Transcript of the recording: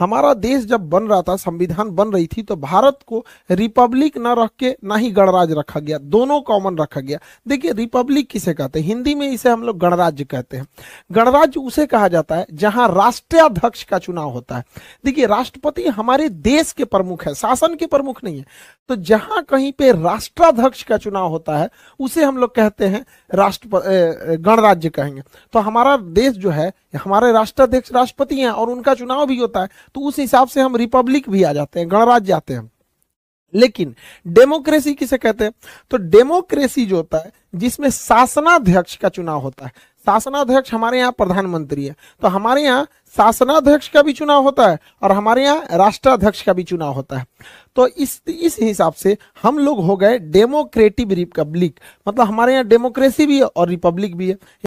हमारा देश जब बन रहा था संविधान बन रही थी तो भारत को रिपब्लिक न रख के ना ही गणराज्य रखा गया दोनों कॉमन रखा गया देखिए रिपब्लिक किसे कहते हैं हिंदी में इसे हम लोग गणराज्य कहते हैं गणराज्य उसे कहा जाता है जहां राष्ट्राध्यक्ष का चुनाव होता है देखिए राष्ट्रपति हमारे देश के प्रमुख है शासन के प्रमुख नहीं है तो जहां कहीं पे राष्ट्राध्यक्ष का चुनाव होता है उसे हम लोग कहते हैं राष्ट्र गणराज्य कहेंगे तो हमारा देश जो है हमारे राष्ट्राध्यक्ष राष्ट्रपति हैं और उनका चुनाव भी होता है तो उस हिसाब से हम रिपब्लिक भी आ जाते हैं गणराज्य आते हैं लेकिन डेमोक्रेसी किसे कहते हैं तो डेमोक्रेसी जो होता है जिसमें शासनाध्यक्ष का चुनाव होता है शासनाध्यक्ष हमारे यहाँ प्रधानमंत्री है तो हमारे यहाँ शासनाध्यक्ष का भी चुनाव होता है और हमारे यहाँ राष्ट्राध्यक्ष का भी चुनाव होता है तो इस इस हिसाब से हम लोग हो गए डेमोक्रेटिक रिपब्लिक मतलब हमारे यहाँ डेमोक्रेसी भी है और रिपब्लिक भी है